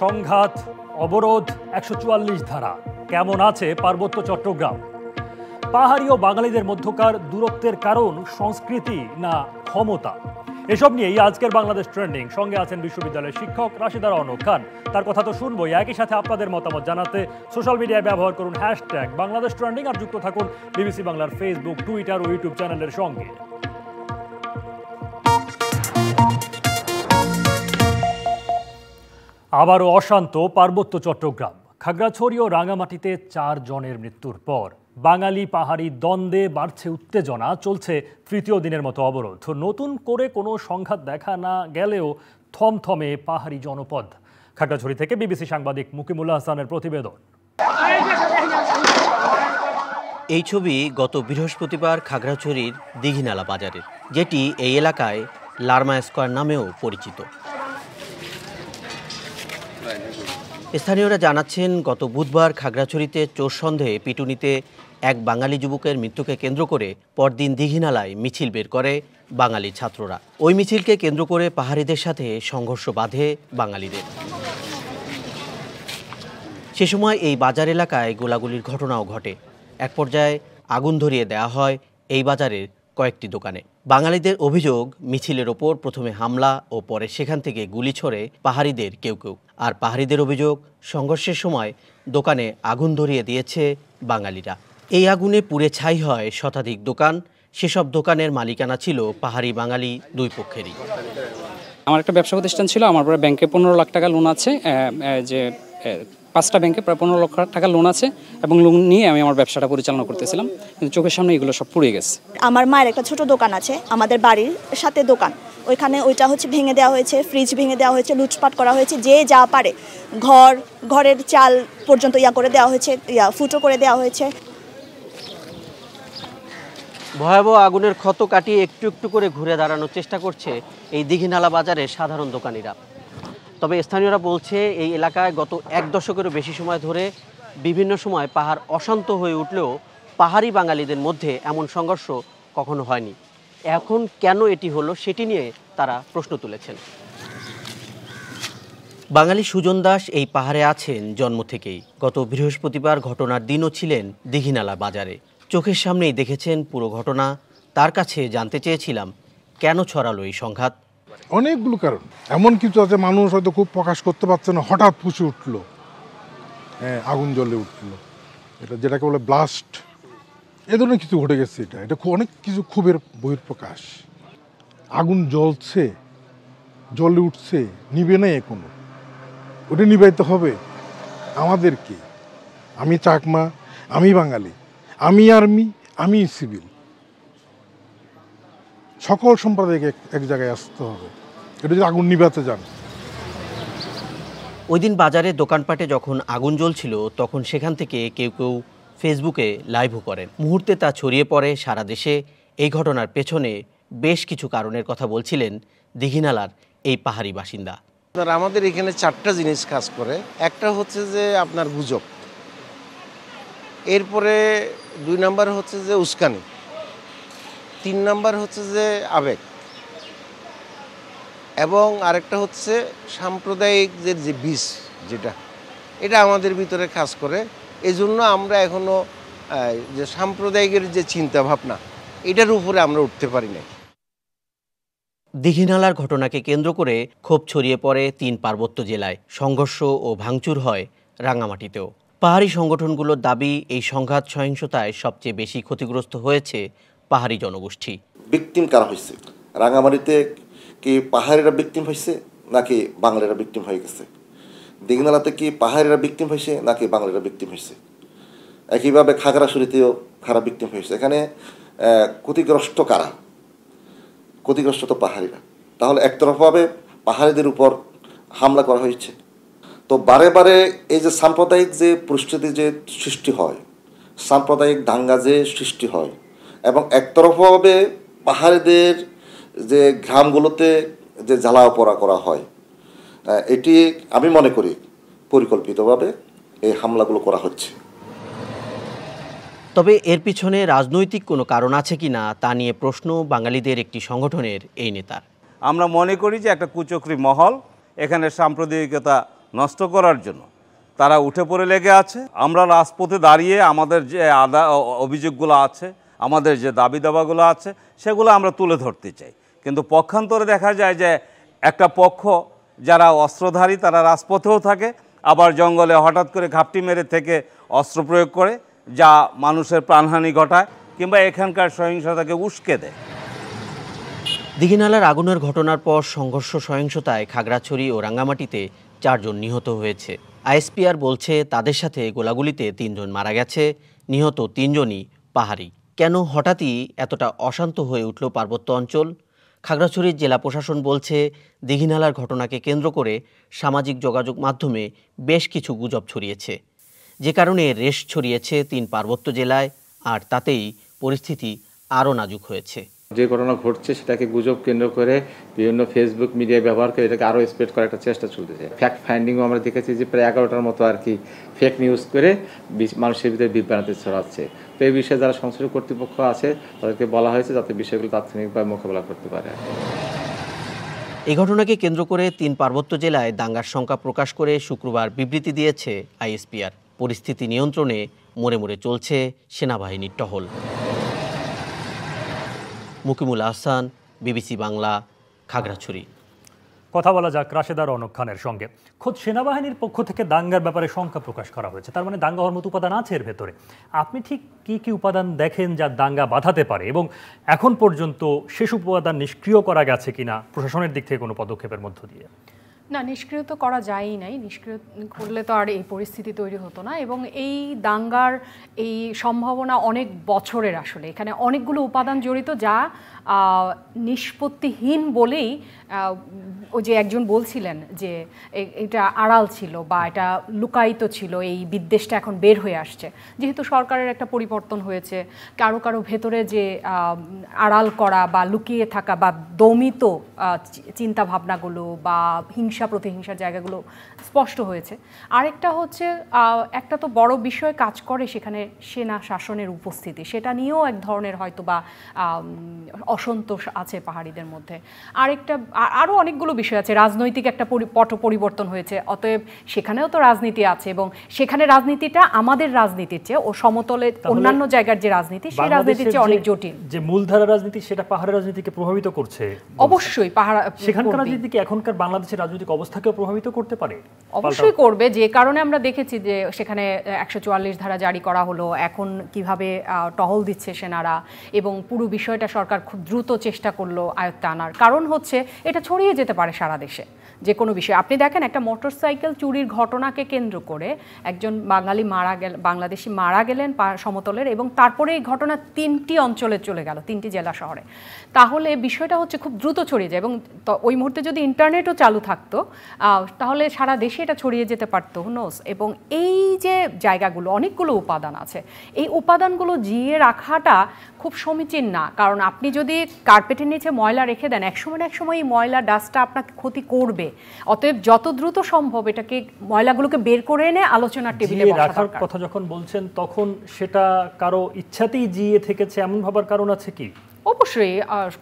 সংঘাত অবরোধ একশো ধারা কেমন আছে পার্বত্য চট্টগ্রাম পাহাড়ি ও বাঙালিদের মধ্যকার দূরত্বের কারণ সংস্কৃতি না ক্ষমতা এসব নিয়েই আজকের বাংলাদেশ ট্রেন্ডিং সঙ্গে আছেন বিশ্ববিদ্যালয়ের শিক্ষক রাশিদার রনক খান তার কথা তো শুনবই একই সাথে আপনাদের মতামত জানাতে সোশ্যাল মিডিয়ায় ব্যবহার করুন হ্যাশট্যাগ বাংলাদেশ ট্রেন্ডিং আর যুক্ত থাকুন বিবিসি বাংলার ফেসবুক টুইটার ও ইউটিউব চ্যানেলের সঙ্গে আবারও অশান্ত পার্বত্য চট্টগ্রাম খাগড়াছড়ি ও রাঙামাটিতে চার জনের মৃত্যুর পর বাঙালি পাহাড়ি দ্বন্দ্বে বাড়ছে উত্তেজনা চলছে তৃতীয় দিনের মতো অবরোধ নতুন করে কোনো সংঘাত দেখা না গেলেও থমথমে পাহাড়ি জনপদ খাগড়াছড়ি থেকে বিবিসি সাংবাদিক মুকিমুল্লা হাসানের প্রতিবেদন এই ছবি গত বৃহস্পতিবার খাগড়াছড়ির দিঘিনালা বাজারের যেটি এই এলাকায় লার্মা স্কোয়ার নামেও পরিচিত স্থানীয়রা জানাচ্ছেন গত বুধবার খাগড়াছড়িতে চোর সন্দেহে পিটুনিতে এক বাঙালি যুবকের মৃত্যুকে কেন্দ্র করে পরদিন দিঘিনালায় মিছিল বের করে বাঙালি ছাত্ররা ওই মিছিলকে কেন্দ্র করে পাহাড়িদের সাথে সংঘর্ষ বাঁধে বাঙালিদের সে সময় এই বাজার এলাকায় গোলাগুলির ঘটনাও ঘটে এক পর্যায়ে আগুন ধরিয়ে দেয়া হয় এই বাজারের কয়েকটি দোকানে বাঙালিদের অভিযোগ মিছিলের ওপর প্রথমে হামলা ও পরে সেখান থেকে গুলি ছড়ে পাহাড়িদের কেউ কেউ আর পাহাড়িদের অভিযোগ সংঘর্ষের সময় দোকানে আগুন ধরিয়ে দিয়েছে বাঙালিরা এই আগুনে পুড়ে ছাই হয় শতাধিক দোকান সেসব দোকানের মালিকানা ছিল পাহাড়ি বাঙালি দুই পক্ষেরই আমার একটা ব্যবসা প্রতিষ্ঠান ছিল আমার পরে ব্যাংকে পনেরো লাখ টাকা লোন আছে যে পাঁচটা ব্যাংকে প্রায় পনেরো লক্ষ টাকা লোন আছে এবং লোন নিয়ে আমি আমার ব্যবসাটা পরিচালনা করতেছিলাম কিন্তু চোখের সামনে এগুলো সব পুড়ে গেছে আমার মায়ের একটা ছোট দোকান আছে আমাদের বাড়ির সাথে দোকান ওইখানে ওইটা হচ্ছে ভেঙে দেওয়া হয়েছে ফ্রিজ ভেঙে দেওয়া হয়েছে লুটপাট করা হয়েছে যে যা পারে ঘর ঘরের চাল পর্যন্ত ইয়া করে দেওয়া হয়েছে ইয়া ফুটো করে দেওয়া হয়েছে ভয়াবহ আগুনের ক্ষত কাটিয়ে একটু একটু করে ঘুরে দাঁড়ানোর চেষ্টা করছে এই দিঘিনালা বাজারে সাধারণ দোকানিরা তবে স্থানীয়রা বলছে এই এলাকায় গত এক দশকেরও বেশি সময় ধরে বিভিন্ন সময় পাহাড় অশান্ত হয়ে উঠলেও পাহাড়ি বাঙালিদের মধ্যে এমন সংঘর্ষ কখনো হয়নি এখন কেন এটি হলো সেটি নিয়ে তারা প্রশ্ন তুলেছেন বাঙালি সুজন দাস এই পাহাড়ে আছেন জন্ম থেকেই গত বৃহস্পতিবার ঘটনার দিনও ছিলেন দিঘিনালা বাজারে চোখের সামনেই দেখেছেন পুরো ঘটনা তার কাছে জানতে চেয়েছিলাম কেন ছড়ালো এই সংঘাত অনেকগুলো কারণ এমন কিছু আছে মানুষ হয়তো খুব প্রকাশ করতে পারছে না হঠাৎ পুষে উঠলো হ্যাঁ আগুন জলে উঠলো এটা যেটাকে বলে ব্লাস্ট এ ধরনের কিছু ঘটে গেছে এটা এটা খুব অনেক কিছু ক্ষোভের প্রকাশ আগুন জ্বলছে জলে উঠছে নিবে না এখনো ওটা নিবাইতে হবে আমাদেরকে আমি চাকমা আমি বাঙালি আমি আর্মি আমি সিভিল সকল সম্প্রদায়কে এক জায়গায় আসতে হবে এটা যদি আগুন নিভাতে যান ওই দিন বাজারে দোকানপাটে যখন আগুন জ্বলছিল তখন সেখান থেকে কেউ কেউ ফেসবুকে লাইভও করেন মুহূর্তে তা ছড়িয়ে পড়ে সারা দেশে এই ঘটনার পেছনে বেশ কিছু কারণের কথা বলছিলেন দিঘিনালার এই পাহাড়ি বাসিন্দা আমাদের এখানে চারটা জিনিস কাজ করে একটা হচ্ছে যে আপনার গুজব এরপরে দুই নাম্বার হচ্ছে যে উস্কানি তিন নাম্বার হচ্ছে যে আবেগ এবং আরেকটা হচ্ছে সাম্প্রদায়িকদের যে বীজ যেটা এটা আমাদের ভিতরে কাজ করে এই জন্য আমরা এখনও যে সাম্প্রদায়িকের যে চিন্তা ভাবনা এটার উপরে আমরা উঠতে পারি না দিঘিনালার ঘটনাকে কেন্দ্র করে ক্ষোভ ছড়িয়ে পড়ে তিন পার্বত্য জেলায় সংঘর্ষ ও ভাঙচুর হয় রাঙামাটিতেও পাহাড়ি সংগঠনগুলোর দাবি এই সংঘাত সহিংসতায় সবচেয়ে বেশি ক্ষতিগ্রস্ত হয়েছে পাহাড়ি জনগোষ্ঠী বিক্টিম কারা হয়েছে রাঙামাটিতে কি পাহাড়িরা বিক্টিম হয়েছে নাকি বাঙালিরা বিক্টিম হয়ে গেছে দিগনালাতে কি পাহাড়িরা বিক্টিম হয়েছে নাকি বাঙালিরা বিক্টিম হয়েছে একইভাবে খাগড়াছড়িতেও খারাপ বিক্টিম হয়েছে এখানে ক্ষতিগ্রস্ত কারা ক্ষতিগ্রস্ত তো পাহাড়িরা তাহলে একতরফভাবে পাহাড়িদের উপর হামলা করা হয়েছে তো বারে বারে এই যে সাম্প্রদায়িক যে পরিস্থিতি যে সৃষ্টি হয় সাম্প্রদায়িক দাঙ্গা যে সৃষ্টি হয় এবং একতরফভাবে পাহাড়িদের যে গ্রামগুলোতে যে জ্বালা পোড়া করা হয় এটি আমি মনে করি পরিকল্পিতভাবে এই হামলাগুলো করা হচ্ছে তবে এর পিছনে রাজনৈতিক কোনো কারণ আছে কি না তা নিয়ে প্রশ্ন বাঙালিদের একটি সংগঠনের এই নেতার আমরা মনে করি যে একটা কুচক্রি মহল এখানে সাম্প্রদায়িকতা নষ্ট করার জন্য তারা উঠে পড়ে লেগে আছে আমরা রাজপথে দাঁড়িয়ে আমাদের যে আদা অভিযোগগুলো আছে আমাদের যে দাবি দাবাগুলো আছে সেগুলো আমরা তুলে ধরতে চাই কিন্তু পক্ষান্তরে দেখা যায় যে একটা পক্ষ যারা অস্ত্রধারী তারা রাজপথেও থাকে আবার জঙ্গলে হঠাৎ করে ঘাপটি মেরে থেকে অস্ত্র প্রয়োগ করে যা মানুষের প্রাণহানি ঘটায় কিংবা এখানকার সহিংসতাকে উস্কে দেয় দিঘিনালার আগুনের ঘটনার পর সংঘর্ষ সহিংসতায় খাগড়াছড়ি ও রাঙ্গামাটিতে চারজন নিহত হয়েছে আইএসপিআর বলছে তাদের সাথে গোলাগুলিতে তিনজন মারা গেছে নিহত তিনজনই পাহাড়ি কেন হঠাৎই এতটা অশান্ত হয়ে উঠল পার্বত্য অঞ্চল খাগড়াছড়ির জেলা প্রশাসন বলছে দিঘিনালার ঘটনাকে কেন্দ্র করে সামাজিক যোগাযোগ মাধ্যমে বেশ কিছু গুজব ছড়িয়েছে যে কারণে রেশ ছড়িয়েছে তিন পার্বত্য জেলায় আর তাতেই পরিস্থিতি আরও নাজুক হয়েছে যে ঘটনা ঘটছে সেটাকে গুজব কেন্দ্র করে বিভিন্ন ফেসবুক মিডিয়া ব্যবহার করে এটাকে আরও স্প্রেড করার একটা চেষ্টা চলতেছে ফ্যাক্ট ফাইন্ডিংও আমরা দেখেছি যে প্রায় এগারোটার মতো আর কি ফেক নিউজ করে মানুষের ভিতরে বিভ্রান্তি ছড়াচ্ছে তো এই বিষয়ে যারা সংশ্লিষ্ট কর্তৃপক্ষ আছে তাদেরকে বলা হয়েছে যাতে বিষয়গুলো তাৎক্ষণিকভাবে মোকাবেলা করতে পারে এই ঘটনাকে কেন্দ্র করে তিন পার্বত্য জেলায় দাঙ্গার সংখ্যা প্রকাশ করে শুক্রবার বিবৃতি দিয়েছে আইএসপিআর পরিস্থিতি নিয়ন্ত্রণে মোড়ে মোড়ে চলছে সেনাবাহিনীর টহল মুকিমুল আহসান বিবিসি বাংলা খাগড়াছড়ি কথা বলা যাক রাশেদার অনক খানের সঙ্গে খোদ সেনাবাহিনীর পক্ষ থেকে দাঙ্গার ব্যাপারে শঙ্কা প্রকাশ করা হয়েছে তার মানে দাঙ্গা হওয়ার মতো উপাদান আছে এর ভেতরে আপনি ঠিক কি কি উপাদান দেখেন যা দাঙ্গা বাধাতে পারে এবং এখন পর্যন্ত শেষ উপাদান নিষ্ক্রিয় করা গেছে কিনা প্রশাসনের দিক থেকে কোনো পদক্ষেপের মধ্য দিয়ে না নিষ্ক্রিয় তো করা যায়ই নাই নিষ্ক্রিয় করলে তো আর এই পরিস্থিতি তৈরি হতো না এবং এই দাঙ্গার এই সম্ভাবনা অনেক বছরের আসলে এখানে অনেকগুলো উপাদান জড়িত যা নিষ্পত্তিহীন বলেই ও যে একজন বলছিলেন যে এটা আড়াল ছিল বা এটা লুকায়িত ছিল এই বিদ্বেষটা এখন বের হয়ে আসছে যেহেতু সরকারের একটা পরিবর্তন হয়েছে কারো কারো ভেতরে যে আড়াল করা বা লুকিয়ে থাকা বা দমিত চিন্তা ভাবনাগুলো বা হিংসা প্রতিহিংসার জায়গাগুলো স্পষ্ট হয়েছে আরেকটা হচ্ছে একটা তো বড় বিষয় কাজ করে সেখানে সেনা শাসনের উপস্থিতি সেটা নিয়েও এক ধরনের হয়তো বা অসন্তোষ আছে পাহাড়িদের মধ্যে আরেকটা আরও অনেকগুলো বিষয় আছে রাজনৈতিক একটা পট পরিবর্তন হয়েছে অতএব সেখানেও তো রাজনীতি আছে এবং সেখানে রাজনীতিটা আমাদের রাজনীতির চেয়ে ও সমতলে অন্যান্য জায়গার যে রাজনীতি সেই রাজনীতির চেয়ে অনেক জটিল যে মূলধারা রাজনীতি সেটা পাহাড়ের রাজনীতিকে প্রভাবিত করছে অবশ্যই পাহাড় সেখানকার রাজনীতি এখনকার বাংলাদেশের রাজনৈতিক অবস্থাকেও প্রভাবিত করতে পারে অবশ্যই করবে যে কারণে আমরা দেখেছি যে সেখানে একশো ধারা জারি করা হলো এখন কিভাবে টহল দিচ্ছে সেনারা এবং পুরো বিষয়টা সরকার খুব দ্রুত চেষ্টা করলো আয়ত্তে আনার কারণ হচ্ছে এটা ছড়িয়ে যেতে পারে সারা দেশে যে কোনো বিষয়ে আপনি দেখেন একটা মোটরসাইকেল চুরির ঘটনাকে কেন্দ্র করে একজন বাঙালি মারা গেল বাংলাদেশি মারা গেলেন সমতলের এবং তারপরে এই ঘটনা তিনটি অঞ্চলে চলে গেল তিনটি জেলা শহরে তাহলে বিষয়টা হচ্ছে খুব দ্রুত ছড়িয়ে যায় এবং ওই মুহূর্তে যদি ইন্টারনেটও চালু থাকতো তাহলে সারা দেশে এটা ছড়িয়ে যেতে পারত নোস এবং এই যে জায়গাগুলো অনেকগুলো উপাদান আছে এই উপাদানগুলো জিয়ে রাখাটা খুব সমীচীন না কারণ আপনি যদি কার্পেটের নিচে ময়লা রেখে দেন একসময় না একসময় এই ময়লা ডাস্টটা আপনাকে ক্ষতি করবে অতএব যত দ্রুত সম্ভব এটাকে ময়লাগুলোকে বের করে এনে আলোচনার টেবিলে রাখার কথা যখন বলছেন তখন সেটা কারো ইচ্ছাতেই জিয়ে থেকেছে এমন ভাবার কারণ আছে কি অবশ্যই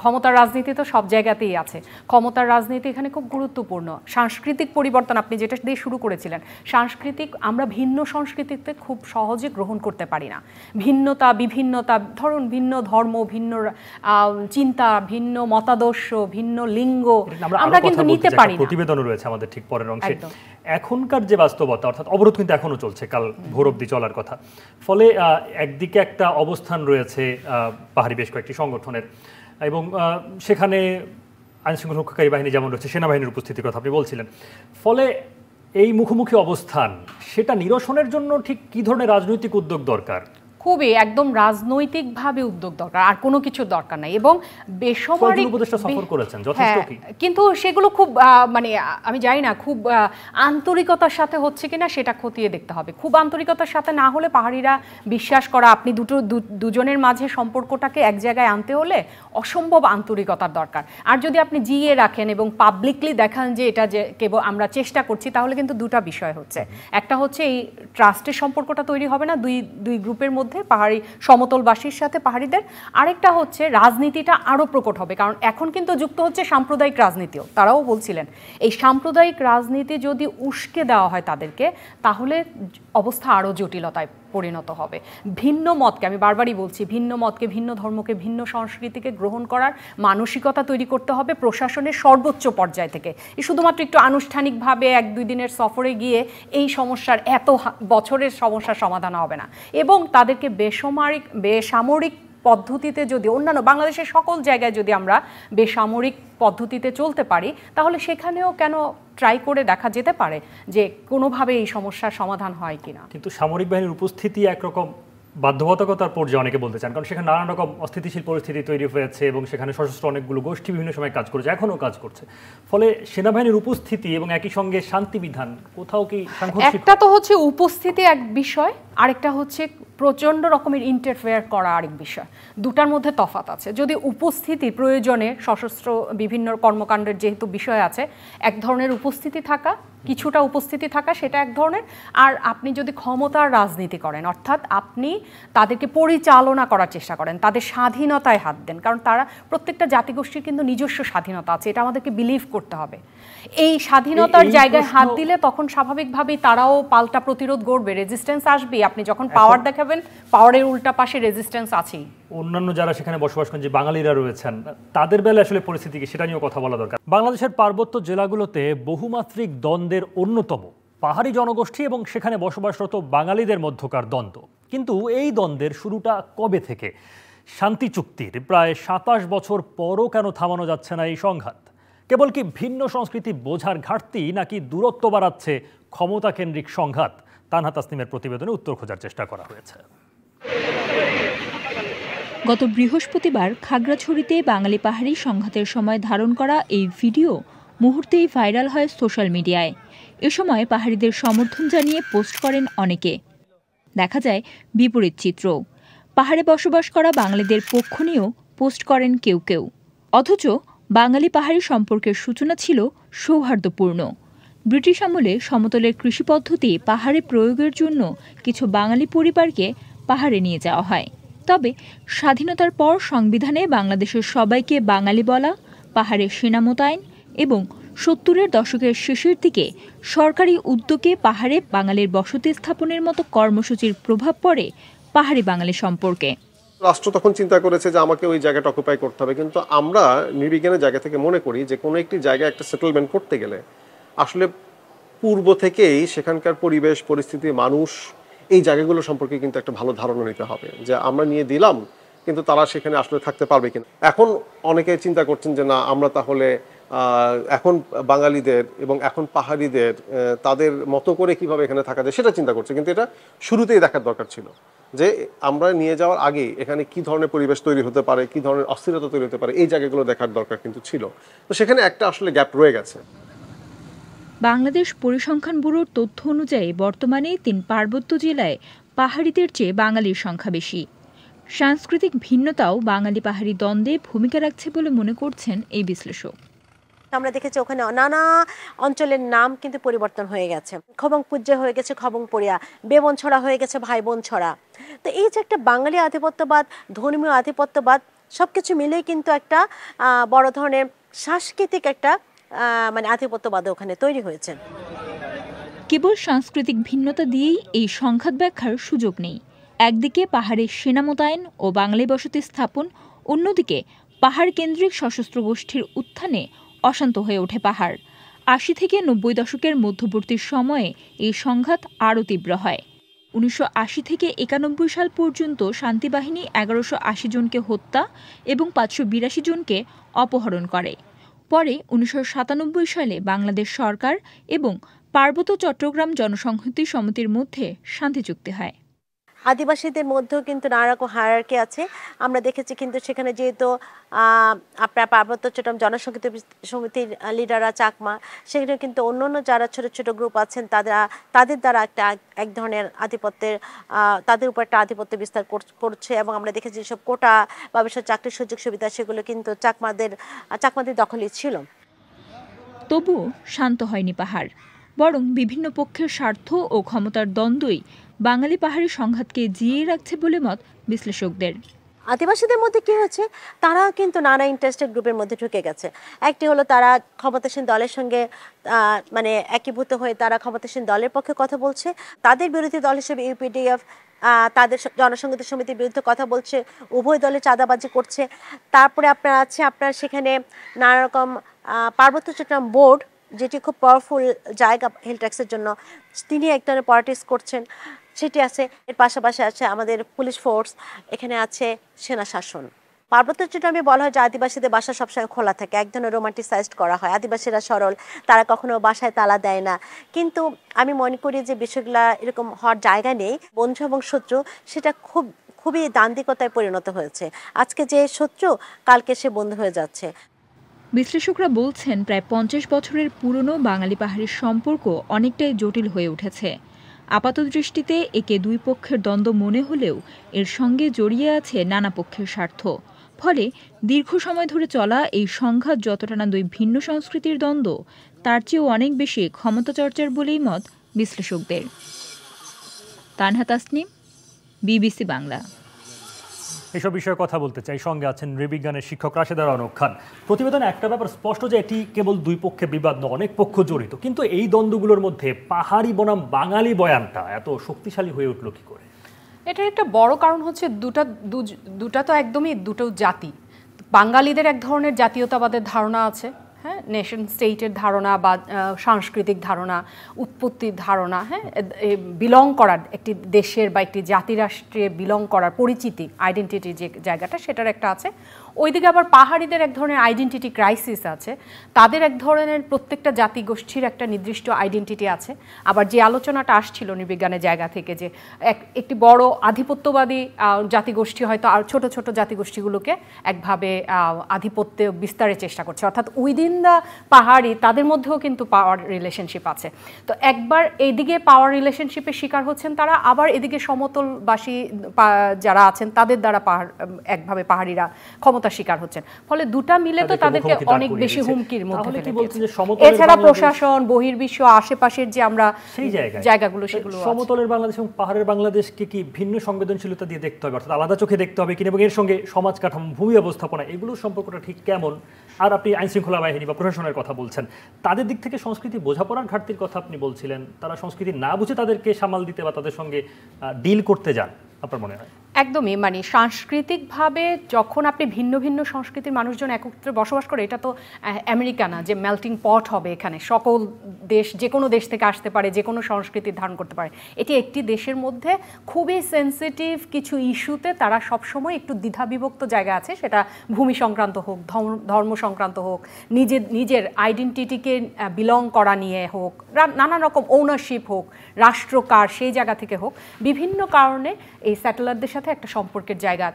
ক্ষমতার রাজনীতি তো সব জায়গাতেই আছে ক্ষমতার রাজনীতি এখানে খুব গুরুত্বপূর্ণ সাংস্কৃতিক পরিবর্তন আপনি যেটা দিয়ে শুরু করেছিলেন সাংস্কৃতিক আমরা ভিন্ন সংস্কৃতিতে খুব সহজে গ্রহণ করতে পারি না ভিন্নতা বিভিন্নতা ধরুন ভিন্ন ধর্ম ভিন্ন চিন্তা ভিন্ন মতাদর্শ ভিন্ন লিঙ্গ আমরা কিন্তু নিতে পারি প্রতিবেদন রয়েছে আমাদের ঠিক পরের অংশে এখনকার যে বাস্তবতা অর্থাৎ অবরোধ কিন্তু এখনও চলছে কাল ভোর অব্দি চলার কথা ফলে একদিকে একটা অবস্থান রয়েছে পাহাড়ি বেশ কয়েকটি সংগঠনের এবং সেখানে আইনশৃঙ্খলা রক্ষাকারী বাহিনী যেমন রয়েছে সেনাবাহিনীর উপস্থিতির কথা আপনি বলছিলেন ফলে এই মুখোমুখি অবস্থান সেটা নিরসনের জন্য ঠিক কী ধরনের রাজনৈতিক উদ্যোগ দরকার খুবই একদম রাজনৈতিকভাবে উদ্যোগ দরকার আর কোনো কিছুর দরকার নাই এবং বেসরকারি হ্যাঁ, কিন্তু সেগুলো খুব মানে আমি জানি না খুব আন্তরিকতার সাথে হচ্ছে কিনা সেটা খতিয়ে দেখতে হবে খুব আন্তরিকতার সাথে না হলে পাহাড়িরা বিশ্বাস করা আপনি দুটো দুজনের মাঝে সম্পর্কটাকে এক জায়গায় আনতে হলে অসম্ভব আন্তরিকতার দরকার আর যদি আপনি জিয়ে রাখেন এবং পাবলিকলি দেখান যে এটা যে কেবল আমরা চেষ্টা করছি তাহলে কিন্তু দুটা বিষয় হচ্ছে একটা হচ্ছে এই ট্রাস্টের সম্পর্কটা তৈরি হবে না দুই দুই গ্রুপের মধ্যে সাথে পাহাড়ি সমতলবাসীর সাথে পাহাড়িদের আরেকটা হচ্ছে রাজনীতিটা আরও প্রকট হবে কারণ এখন কিন্তু যুক্ত হচ্ছে সাম্প্রদায়িক রাজনীতিও তারাও বলছিলেন এই সাম্প্রদায়িক রাজনীতি যদি উস্কে দেওয়া হয় তাদেরকে তাহলে অবস্থা আরও জটিলতায় পরিণত হবে ভিন্ন মতকে আমি বারবারই বলছি ভিন্ন মতকে ভিন্ন ধর্মকে ভিন্ন সংস্কৃতিকে গ্রহণ করার মানসিকতা তৈরি করতে হবে প্রশাসনের সর্বোচ্চ পর্যায় থেকে শুধুমাত্র একটু আনুষ্ঠানিকভাবে এক দুই দিনের সফরে গিয়ে এই সমস্যার এত বছরের সমস্যার সমাধান হবে না এবং তাদেরকে বেসামরিক বেসামরিক পদ্ধতিতে যদি অন্যান্য বাংলাদেশের সকল জায়গায় যদি আমরা বেসামরিক পদ্ধতিতে চলতে পারি তাহলে সেখানেও কেন ট্রাই করে দেখা যেতে পারে যে কোনোভাবে এই সমস্যার সমাধান হয় কিনা কিন্তু সামরিক বাহিনীর উপস্থিতি একরকম বাধ্যবাধকতার পর্যায়ে অনেকে বলতে চান কারণ সেখানে নানান রকম অস্থিতিশীল পরিস্থিতি তৈরি হয়েছে এবং সেখানে সশস্ত্র অনেকগুলো গোষ্ঠী বিভিন্ন সময় কাজ করছে এখনও কাজ করছে ফলে সেনাবাহিনীর উপস্থিতি এবং একই সঙ্গে শান্তি বিধান কোথাও কি একটা তো হচ্ছে উপস্থিতি এক বিষয় আরেকটা হচ্ছে প্রচণ্ড রকমের ইন্টারফেয়ার করা আরেক বিষয় দুটার মধ্যে তফাত আছে যদি উপস্থিতি প্রয়োজনে সশস্ত্র বিভিন্ন কর্মকাণ্ডের যেহেতু বিষয় আছে এক ধরনের উপস্থিতি থাকা কিছুটা উপস্থিতি থাকা সেটা এক ধরনের আর আপনি যদি ক্ষমতার রাজনীতি করেন অর্থাৎ আপনি তাদেরকে পরিচালনা করার চেষ্টা করেন তাদের স্বাধীনতায় হাত দেন কারণ তারা প্রত্যেকটা জাতিগোষ্ঠীর কিন্তু নিজস্ব স্বাধীনতা আছে এটা আমাদেরকে বিলিভ করতে হবে এই স্বাধীনতার জায়গায় হাত দিলে তখন স্বাভাবিকভাবেই তারাও পাল্টা প্রতিরোধ গড়বে রেজিস্ট্যান্স আসবে আপনি যখন পাওয়ার দেখাবেন পাওয়ারের উল্টা পাশে রেজিস্ট্যান্স আছেই অন্যান্য যারা সেখানে বসবাস করেন যে বাঙালিরা রয়েছেন তাদের বেলা আসলে পরিস্থিতি কি সেটা নিয়েও কথা বলা দরকার বাংলাদেশের পার্বত্য জেলাগুলোতে বহুমাত্রিক দ্বন্দ্বের অন্যতম পাহাড়ি জনগোষ্ঠী এবং সেখানে বসবাসরত বাঙালিদের মধ্যকার দ্বন্দ্ব কিন্তু এই দ্বন্দ্বের শুরুটা কবে থেকে শান্তি চুক্তির প্রায় সাতাশ বছর পরও কেন থামানো যাচ্ছে না এই সংঘাত কেবল কি ভিন্ন সংস্কৃতি বোঝার ঘাটতি নাকি দূরত্ব বাড়াচ্ছে ক্ষমতা কেন্দ্রিক সংঘাত তানহা তাসনিমের প্রতিবেদনে উত্তর খোঁজার চেষ্টা করা হয়েছে গত বৃহস্পতিবার খাগড়াছড়িতে বাঙালি পাহাড়ি সংঘাতের সময় ধারণ করা এই ভিডিও মুহূর্তেই ভাইরাল হয় সোশ্যাল মিডিয়ায় এ সময় পাহাড়িদের সমর্থন জানিয়ে পোস্ট করেন অনেকে দেখা যায় বিপরীত চিত্র পাহাড়ে বসবাস করা বাঙালিদের পক্ষ নিয়েও পোস্ট করেন কেউ কেউ অথচ বাঙালি পাহাড়ি সম্পর্কের সূচনা ছিল সৌহার্দ্যপূর্ণ ব্রিটিশ আমলে সমতলের কৃষি পদ্ধতি পাহাড়ে প্রয়োগের জন্য কিছু বাঙালি পরিবারকে পাহাড়ে নিয়ে যাওয়া হয় তবে স্বাধীনতার পর সংবিধানে বাংলাদেশের সবাইকে বাঙালি বলা পাহাড়ে সেনা মোতায়েন এবং সত্তরের দশকের শেষের দিকে সরকারি উদ্যোগে পাহাড়ে বাঙালির বসতি স্থাপনের মতো কর্মসূচির প্রভাব পড়ে পাহাড়ি বাঙালি সম্পর্কে রাষ্ট্র তখন চিন্তা করেছে যে আমাকে ওই জায়গাটা অকুপাই করতে হবে কিন্তু আমরা নির্বিজ্ঞানের জায়গা থেকে মনে করি যে কোনো একটি জায়গায় একটা সেটেলমেন্ট করতে গেলে আসলে পূর্ব থেকেই সেখানকার পরিবেশ পরিস্থিতি মানুষ এই জায়গাগুলো সম্পর্কে কিন্তু একটা ভালো ধারণা নিতে হবে যে আমরা নিয়ে দিলাম কিন্তু তারা সেখানে আসলে থাকতে পারবে কিনা এখন অনেকে চিন্তা করছেন যে না আমরা তাহলে এখন বাঙালিদের এবং এখন পাহাড়িদের তাদের মতো করে কিভাবে এখানে থাকা যায় সেটা চিন্তা করছে কিন্তু এটা শুরুতেই দেখার দরকার ছিল যে আমরা নিয়ে যাওয়ার আগে এখানে কি ধরনের পরিবেশ তৈরি হতে পারে কি ধরনের অস্থিরতা তৈরি হতে পারে এই জায়গাগুলো দেখার দরকার কিন্তু ছিল তো সেখানে একটা আসলে গ্যাপ রয়ে গেছে বাংলাদেশ পরিসংখ্যান ব্যুরোর তথ্য অনুযায়ী বর্তমানে তিন পার্বত্য জেলায় পাহাড়িদের চেয়ে বাঙালির সংখ্যা বেশি সাংস্কৃতিক ভিন্নতাও বাঙালি পাহাড়ি দ্বন্দ্বে ভূমিকা রাখছে বলে মনে করছেন এই বিশ্লেষক আমরা দেখেছি ওখানে নানা অঞ্চলের নাম কিন্তু পরিবর্তন হয়ে গেছে খবং পূজ্য হয়ে গেছে খবং পড়িয়া বেবন ছড়া হয়ে গেছে ভাই বোন ছড়া তো এই যে একটা বাঙালি আধিপত্যবাদ ধর্মীয় আধিপত্যবাদ সব কিছু মিলেই কিন্তু একটা বড় ধরনের সাংস্কৃতিক একটা মানে আধিপত্যবাদ ওখানে তৈরি হয়েছে কেবল সাংস্কৃতিক ভিন্নতা দিয়েই এই সংঘাত ব্যাখ্যার সুযোগ নেই একদিকে পাহাড়ের সেনা মোতায়েন ও বাঙালি বসতি স্থাপন অন্যদিকে পাহাড় কেন্দ্রিক সশস্ত্র গোষ্ঠীর উত্থানে অশান্ত হয়ে ওঠে পাহাড় আশি থেকে নব্বই দশকের মধ্যবর্তী সময়ে এই সংঘাত আরও তীব্র হয় উনিশশো থেকে একানব্বই সাল পর্যন্ত শান্তিবাহিনী এগারোশো আশি জনকে হত্যা এবং পাঁচশো বিরাশি জনকে অপহরণ করে পরে উনিশশো সালে বাংলাদেশ সরকার এবং পার্বত্য চট্টগ্রাম জনসংহতি সমিতির মধ্যে শান্তি চুক্তি হয় আদিবাসীদের মধ্যেও কিন্তু নানা রকম হায়ারকে আছে আমরা দেখেছি কিন্তু সেখানে যেহেতু আপনার পার্বত্য চট্টগ্রাম জনসংগীত সমিতির লিডাররা চাকমা সেখানে কিন্তু অন্য অন্য যারা ছোট ছোট গ্রুপ আছেন তারা তাদের দ্বারা একটা এক ধরনের আধিপত্যের তাদের উপর একটা আধিপত্য বিস্তার করছে এবং আমরা দেখেছি যেসব কোটা বা চাকরির সুযোগ সুবিধা সেগুলো কিন্তু চাকমাদের চাকমাদের দখলই ছিল তবু শান্ত হয়নি পাহাড় বরং বিভিন্ন পক্ষের স্বার্থ ও ক্ষমতার দ্বন্দ্বই বাঙালি পাহাড়ি সংঘাতকে জিয়ে রাখছে বলে মত বিশ্লেষকদের আদিবাসীদের মধ্যে কি হচ্ছে তারা কিন্তু নানা ইন্টারেস্টেড গ্রুপের মধ্যে ঢুকে গেছে একটি হলো তারা ক্ষমতাসীন দলের সঙ্গে মানে একীভূত হয়ে তারা ক্ষমতাসীন দলের পক্ষে কথা বলছে তাদের বিরোধী দল হিসেবে ইউপিডিএফ তাদের জনসংগীত সমিতির বিরুদ্ধে কথা বলছে উভয় দলে চাঁদাবাজি করছে তারপরে আপনার আছে আপনার সেখানে নানা রকম পার্বত্য চট্টগ্রাম বোর্ড যেটি খুব পাওয়ারফুল জায়গা হেলট্যাক্সের জন্য তিনি একটা পলিটিক্স করছেন সেটি আছে এর পাশাপাশি আছে আমাদের পুলিশ ফোর্স এখানে আছে সেনা শাসন পার্বত্যের জন্য আমি বলা হয় যে আদিবাসীদের বাসা সবসময় খোলা থাকে এক ধরনের রোমান্টিসাইজড করা হয় আদিবাসীরা সরল তারা কখনো বাসায় তালা দেয় না কিন্তু আমি মনে করি যে বিষয়গুলা এরকম হওয়ার জায়গা নেই বন্ধু এবং শত্রু সেটা খুব খুবই দান্দিকতায় পরিণত হয়েছে আজকে যে শত্রু কালকে সে বন্ধু হয়ে যাচ্ছে বিশ্লেষকরা বলছেন প্রায় ৫০ বছরের পুরোনো বাঙালি পাহাড়ের সম্পর্ক অনেকটাই জটিল হয়ে উঠেছে আপাতদৃষ্টিতে একে দুই পক্ষের দ্বন্দ্ব মনে হলেও এর সঙ্গে জড়িয়ে আছে নানা পক্ষের স্বার্থ ফলে দীর্ঘ সময় ধরে চলা এই সংঘাত যতটা না দুই ভিন্ন সংস্কৃতির দ্বন্দ্ব তার চেয়েও অনেক বেশি ক্ষমতা চর্চার বলেই মত বিশ্লেষকদের তানহা তাসনিম বিবিসি বাংলা এসব বিষয়ে কথা বলতে চাই সঙ্গে আছেন নৃবিজ্ঞানের শিক্ষক রাশেদার রনক খান প্রতিবেদনে একটা ব্যাপার স্পষ্ট যে এটি কেবল দুই পক্ষে বিবাদ নয় অনেক পক্ষ জড়িত কিন্তু এই দ্বন্দ্বগুলোর মধ্যে পাহাড়ি বনাম বাঙালি বয়ানটা এত শক্তিশালী হয়ে উঠলো কী করে এটার একটা বড় কারণ হচ্ছে দুটা দুটা তো একদমই দুটো জাতি বাঙালিদের এক ধরনের জাতীয়তাবাদের ধারণা আছে হ্যাঁ নেশন স্টেটের ধারণা বা সাংস্কৃতিক ধারণা উৎপত্তির ধারণা হ্যাঁ বিলং করার একটি দেশের বা একটি জাতিরাষ্ট্রে বিলং করার পরিচিতি আইডেন্টিটির যে জায়গাটা সেটার একটা আছে ওইদিকে আবার পাহাড়িদের এক ধরনের আইডেন্টিটি ক্রাইসিস আছে তাদের এক ধরনের প্রত্যেকটা জাতি গোষ্ঠীর একটা নির্দিষ্ট আইডেন্টিটি আছে আবার যে আলোচনাটা আসছিল নির্বিজ্ঞানের জায়গা থেকে যে এক একটি বড় আধিপত্যবাদী জাতিগোষ্ঠী হয়তো আর ছোট ছোট জাতিগোষ্ঠীগুলোকে একভাবে আধিপত্য বিস্তারের চেষ্টা করছে অর্থাৎ উইদিন দ্য পাহাড়ি তাদের মধ্যেও কিন্তু পাওয়ার রিলেশনশিপ আছে তো একবার এইদিকে পাওয়ার রিলেশনশিপের শিকার হচ্ছেন তারা আবার এদিকে সমতলবাসী যারা আছেন তাদের দ্বারা পাহাড় একভাবে পাহাড়িরা ক্ষমতা ক্ষমতা শিকার হচ্ছেন ফলে দুটা মিলে তো তাদেরকে অনেক বেশি হুমকির মধ্যে এছাড়া প্রশাসন বহির্বিশ্ব আশেপাশের যে আমরা সেই জায়গাগুলো সেগুলো সমতলের বাংলাদেশ এবং পাহাড়ের বাংলাদেশকে কি ভিন্ন সংবেদনশীলতা দিয়ে দেখতে হবে অর্থাৎ আলাদা চোখে দেখতে হবে কিনা এবং এর সঙ্গে সমাজ কাঠামো ভূমি অবস্থাপনা এগুলো সম্পর্কটা ঠিক কেমন আর আপনি আইন শৃঙ্খলা বাহিনী বা প্রশাসনের কথা বলছেন তাদের দিক থেকে সংস্কৃতি বোঝাপড়ার ঘাটতির কথা আপনি বলছিলেন তারা সংস্কৃতি না বুঝে তাদেরকে সামাল দিতে বা তাদের সঙ্গে ডিল করতে যান আপনার মনে হয় একদমই মানে সাংস্কৃতিকভাবে যখন আপনি ভিন্ন ভিন্ন সংস্কৃতির মানুষজন একত্রে বসবাস করে এটা তো আমেরিকা না যে মেল্টিং পট হবে এখানে সকল দেশ যে কোনো দেশ থেকে আসতে পারে যে কোনো সংস্কৃতি ধারণ করতে পারে এটি একটি দেশের মধ্যে খুবই সেন্সিটিভ কিছু ইস্যুতে তারা সবসময় একটু দ্বিধাবিভক্ত জায়গা আছে সেটা ভূমি সংক্রান্ত হোক ধর্ম সংক্রান্ত হোক নিজের নিজের আইডেন্টিটিকে বিলং করা নিয়ে হোক নানা রকম ওনারশিপ হোক রাষ্ট্রকার সেই জায়গা থেকে হোক বিভিন্ন কারণে এই স্যাটেলাইটদের সাথে সাথে একটা সম্পর্কের জায়গা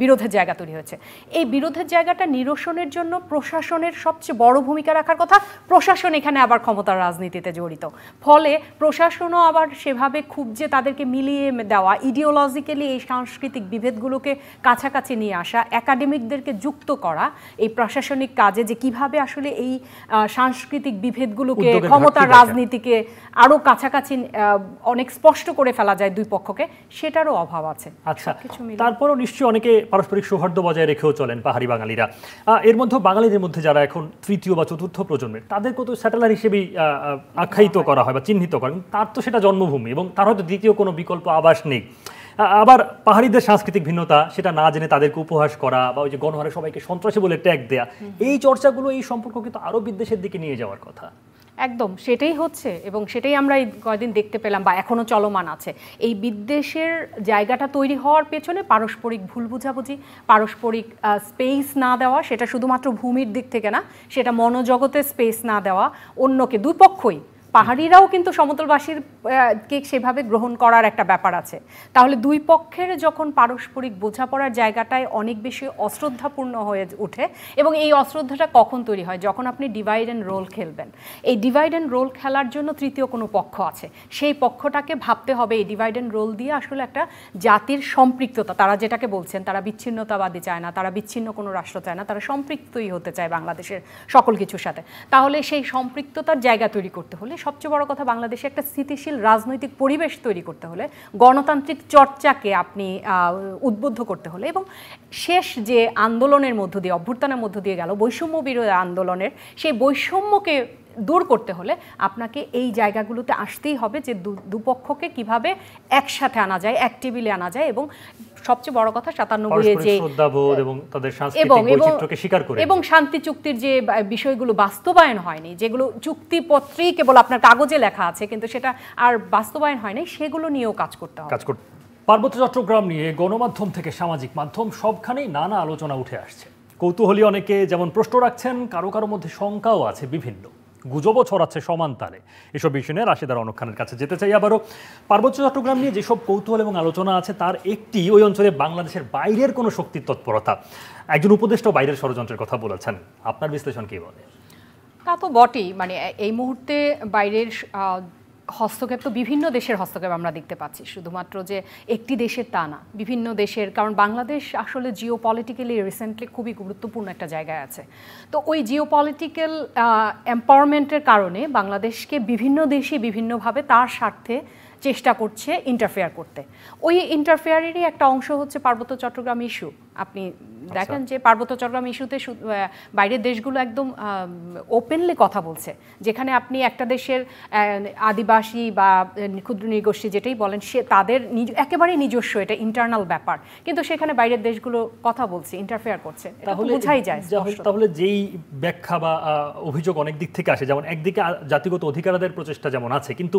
বিরোধের জায়গা তৈরি হয়েছে এই বিরোধের জায়গাটা নিরসনের জন্য প্রশাসনের সবচেয়ে বড় ভূমিকা রাখার কথা প্রশাসন এখানে আবার ক্ষমতার রাজনীতিতে জড়িত ফলে প্রশাসনও আবার সেভাবে খুব যে তাদেরকে মিলিয়ে দেওয়া ইডিওলজিক্যালি এই সাংস্কৃতিক বিভেদগুলোকে কাছাকাছি নিয়ে আসা একাডেমিকদেরকে যুক্ত করা এই প্রশাসনিক কাজে যে কিভাবে আসলে এই সাংস্কৃতিক বিভেদগুলোকে ক্ষমতার রাজনীতিকে আরও কাছাকাছি অনেক স্পষ্ট করে ফেলা যায় দুই পক্ষকে সেটারও অভাব আছে আচ্ছা তারপরও নিশ্চয়ই অনেকে পারস্পরিক সৌহার্দ্য বজায় রেখেও চলেন পাহাড়ি বাঙালিরা এর মধ্যে বাঙালিদের মধ্যে যারা এখন তৃতীয় বা চতুর্থ প্রজন্মের তাদের তো স্যাটেলাইট হিসেবেই আখ্যায়িত হ্যাঁ। করা হয় বা চিহ্নিত করা তার তো সেটা জন্মভূমি এবং তার হয়তো দ্বিতীয় কোনো বিকল্প আবাস নেই আবার পাহাড়িদের সাংস্কৃতিক ভিন্নতা সেটা না জেনে তাদেরকে উপহাস করা বা ওই যে গণহারে সবাইকে সন্ত্রাসী বলে ট্যাগ দেয়া এই চর্চাগুলো এই সম্পর্ক কিন্তু আরও বিদ্বেষের দিকে নিয়ে যাওয়ার কথা একদম সেটাই হচ্ছে এবং সেটাই আমরা এই কয়দিন দেখতে পেলাম বা এখনও চলমান আছে এই বিদ্বেষের জায়গাটা তৈরি হওয়ার পেছনে পারস্পরিক ভুল বুঝাবুঝি পারস্পরিক স্পেস না দেওয়া সেটা শুধুমাত্র ভূমির দিক থেকে না সেটা মনোজগতে স্পেস না দেওয়া অন্যকে দুপক্ষই পাহাড়িরাও কিন্তু সমতলবাসীর কে সেভাবে গ্রহণ করার একটা ব্যাপার আছে তাহলে দুই পক্ষের যখন পারস্পরিক বোঝাপড়ার জায়গাটায় অনেক বেশি অশ্রদ্ধাপূর্ণ হয়ে ওঠে এবং এই অশ্রদ্ধাটা কখন তৈরি হয় যখন আপনি ডিভাইড অ্যান্ড রোল খেলবেন এই ডিভাইড অ্যান্ড রোল খেলার জন্য তৃতীয় কোনো পক্ষ আছে সেই পক্ষটাকে ভাবতে হবে এই ডিভাইড অ্যান্ড রোল দিয়ে আসলে একটা জাতির সম্পৃক্ততা তারা যেটাকে বলছেন তারা বিচ্ছিন্নতাবাদী চায় না তারা বিচ্ছিন্ন কোনো রাষ্ট্র চায় না তারা সম্পৃক্তই হতে চায় বাংলাদেশের সকল কিছুর সাথে তাহলে সেই সম্পৃক্ততার জায়গা তৈরি করতে হলে সবচেয়ে বড় কথা বাংলাদেশে একটা স্থিতিশীল রাজনৈতিক পরিবেশ তৈরি করতে হলে গণতান্ত্রিক চর্চাকে আপনি উদ্বুদ্ধ করতে হলে এবং শেষ যে আন্দোলনের মধ্য দিয়ে অভ্যুত্থানের মধ্য দিয়ে গেল বৈষম্য বিরোধী আন্দোলনের সেই বৈষম্যকে দূর করতে হলে আপনাকে এই জায়গাগুলোতে আসতেই হবে যে দুপক্ষকে কিভাবে একসাথে আনা যায় এক টেবিলে আনা যায় এবং সবচেয়ে বড় কথা সাতানব্বই যে এবং তাদের সাংস্কৃতিক স্বীকার করে এবং শান্তি চুক্তির যে বিষয়গুলো বাস্তবায়ন হয়নি যেগুলো চুক্তিপত্রেই কেবল আপনার কাগজে লেখা আছে কিন্তু সেটা আর বাস্তবায়ন হয় নাই সেগুলো নিয়েও কাজ করতে হবে কাজ পার্বত্য চট্টগ্রাম নিয়ে গণমাধ্যম থেকে সামাজিক মাধ্যম সবখানেই নানা আলোচনা উঠে আসছে কৌতূহলী অনেকে যেমন প্রশ্ন রাখছেন কারো কারো মধ্যে শঙ্কাও আছে বিভিন্ন গুজবও ছড়াচ্ছে সমান তালে এসব বিষয় নিয়ে রাশেদার অনক খানের কাছে যেতে চাই আবারও পার্বত্য চট্টগ্রাম নিয়ে যেসব কৌতূহল এবং আলোচনা আছে তার একটি ওই অঞ্চলে বাংলাদেশের বাইরের কোনো শক্তির তৎপরতা একজন উপদেষ্টা বাইরের ষড়যন্ত্রের কথা বলেছেন আপনার বিশ্লেষণ কী বলে তা তো বটেই মানে এই মুহূর্তে বাইরের হস্তক্ষেপ তো বিভিন্ন দেশের হস্তক্ষেপ আমরা দেখতে পাচ্ছি শুধুমাত্র যে একটি দেশের তা না বিভিন্ন দেশের কারণ বাংলাদেশ আসলে জিও পলিটিক্যালি রিসেন্টলি খুবই গুরুত্বপূর্ণ একটা জায়গায় আছে তো ওই জিও পলিটিক্যাল এম্পাওয়ারমেন্টের কারণে বাংলাদেশকে বিভিন্ন দেশে বিভিন্নভাবে তার স্বার্থে চেষ্টা করছে ইন্টারফেয়ার করতে ওই ইন্টারফেয়ারেরই একটা অংশ হচ্ছে পার্বত্য চট্টগ্রাম ইস্যু আপনি আচ্ছা। দেখেন যে পার্বত্য চট্টগ্রাম ইস্যুতে বাইরের দেশগুলো একদম ওপেনলি কথা বলছে যেখানে আপনি একটা দেশের আদিবাসী বা ক্ষুদ্র নৃগোষ্ঠী যেটাই বলেন সে তাদের নিজ একেবারেই নিজস্ব এটা ইন্টারনাল ব্যাপার কিন্তু সেখানে বাইরের দেশগুলো কথা বলছে ইন্টারফেয়ার করছে বোঝাই যায় তাহলে যেই ব্যাখ্যা বা অভিযোগ অনেক দিক থেকে আসে যেমন একদিকে জাতিগত অধিকারাদের প্রচেষ্টা যেমন আছে কিন্তু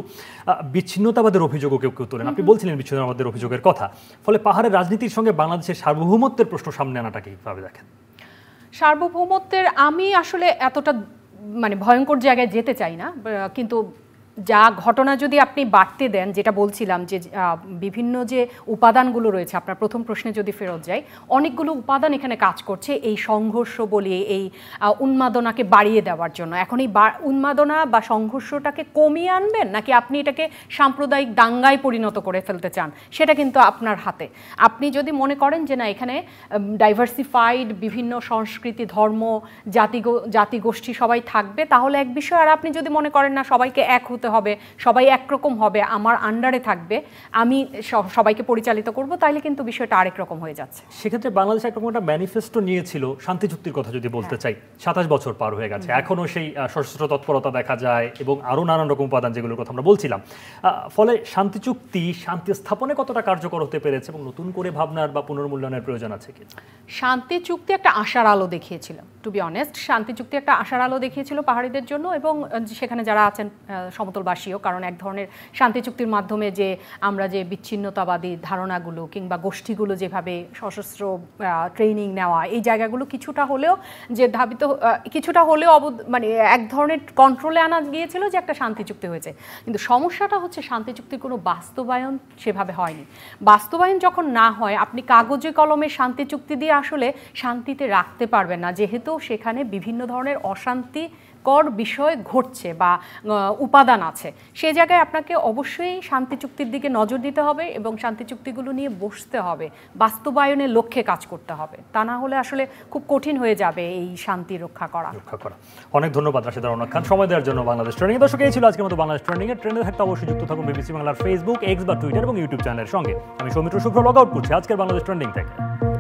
বিচ্ছিন্নতাবাদ আমাদের অভিযোগও কেউ কেউ তোলেন আপনি বলছিলেন বিচ্ছুদিন আমাদের অভিযোগের কথা ফলে পাহাড়ের রাজনীতির সঙ্গে বাংলাদেশের সার্বভৌমত্বের প্রশ্ন সামনে আনাটাকে কীভাবে দেখেন সার্বভৌমত্বের আমি আসলে এতটা মানে ভয়ঙ্কর জায়গায় যেতে চাই না কিন্তু যা ঘটনা যদি আপনি বাড়তে দেন যেটা বলছিলাম যে বিভিন্ন যে উপাদানগুলো রয়েছে আপনার প্রথম প্রশ্নে যদি ফেরত যাই অনেকগুলো উপাদান এখানে কাজ করছে এই সংঘর্ষ বলে এই উন্মাদনাকে বাড়িয়ে দেওয়ার জন্য এখন এই উন্মাদনা বা সংঘর্ষটাকে কমিয়ে আনবেন নাকি আপনি এটাকে সাম্প্রদায়িক দাঙ্গায় পরিণত করে ফেলতে চান সেটা কিন্তু আপনার হাতে আপনি যদি মনে করেন যে না এখানে ডাইভার্সিফাইড বিভিন্ন সংস্কৃতি ধর্ম জাতি জাতিগোষ্ঠী সবাই থাকবে তাহলে এক বিষয় আর আপনি যদি মনে করেন না সবাইকে এক হতে করতে হবে সবাই একরকম হবে আমার আন্ডারে থাকবে আমি সবাইকে পরিচালিত করব তাহলে কিন্তু বিষয়টা আরেক রকম হয়ে যাচ্ছে সেক্ষেত্রে বাংলাদেশ একরকম একটা ম্যানিফেস্টো নিয়েছিল শান্তি চুক্তির কথা যদি বলতে হ্যাঁ। চাই সাতাশ বছর পার হয়ে গেছে এখনও সেই সশস্ত্র তৎপরতা দেখা যায় এবং আরও নানান রকম উপাদান যেগুলোর কথা আমরা বলছিলাম ফলে শান্তি চুক্তি শান্তি স্থাপনে কতটা কার্যকর হতে পেরেছে এবং নতুন করে ভাবনার বা পুনর্মূল্যায়নের প্রয়োজন আছে কি শান্তি চুক্তি একটা আশার আলো দেখিয়েছিলাম টু বি অনেস্ট শান্তি চুক্তি একটা আশার আলো দেখিয়েছিল পাহাড়িদের জন্য এবং সেখানে যারা আছেন সমতলবাসীও কারণ এক ধরনের শান্তি চুক্তির মাধ্যমে যে আমরা যে বিচ্ছিন্নতাবাদী ধারণাগুলো কিংবা গোষ্ঠীগুলো যেভাবে সশস্ত্র ট্রেনিং নেওয়া এই জায়গাগুলো কিছুটা হলেও যে ধাবিত কিছুটা হলেও অব মানে এক ধরনের কন্ট্রোলে আনা গিয়েছিল যে একটা শান্তি চুক্তি হয়েছে কিন্তু সমস্যাটা হচ্ছে শান্তি চুক্তির কোনো বাস্তবায়ন সেভাবে হয়নি বাস্তবায়ন যখন না হয় আপনি কাগজে কলমে শান্তি চুক্তি দিয়ে আসলে শান্তিতে রাখতে পারবেন না যেহেতু সেখানে বিভিন্ন ধরনের অশান্তি কর বিষয় ঘটছে বা উপাদান আছে সে জায়গায় আপনাকে অবশ্যই শান্তি চুক্তির দিকে নজর দিতে হবে এবং শান্তি চুক্তিগুলো নিয়ে বসতে হবে বাস্তবায়নের লক্ষ্যে কাজ করতে হবে তা না হলে আসলে খুব কঠিন হয়ে যাবে এই শান্তি রক্ষা করা রক্ষা করা অনেক ধন্যবাদ রাশেদার অনেক খান সময় দেওয়ার জন্য বাংলাদেশ ট্রেনিং দর্শক এই ছিল আজকের মতো বাংলাদেশ ট্রেনিং এর ট্রেনে থাকতে অবশ্যই যুক্ত থাকুন বিবিসি বাংলার ফেসবুক এক্স বা টুইটার এবং ইউটিউব চ্যানেলের সঙ্গে আমি সৌমিত্র শুভ্র লগ আউট করছি আজকের বাংলাদেশ ট্রেন্ডিং থেকে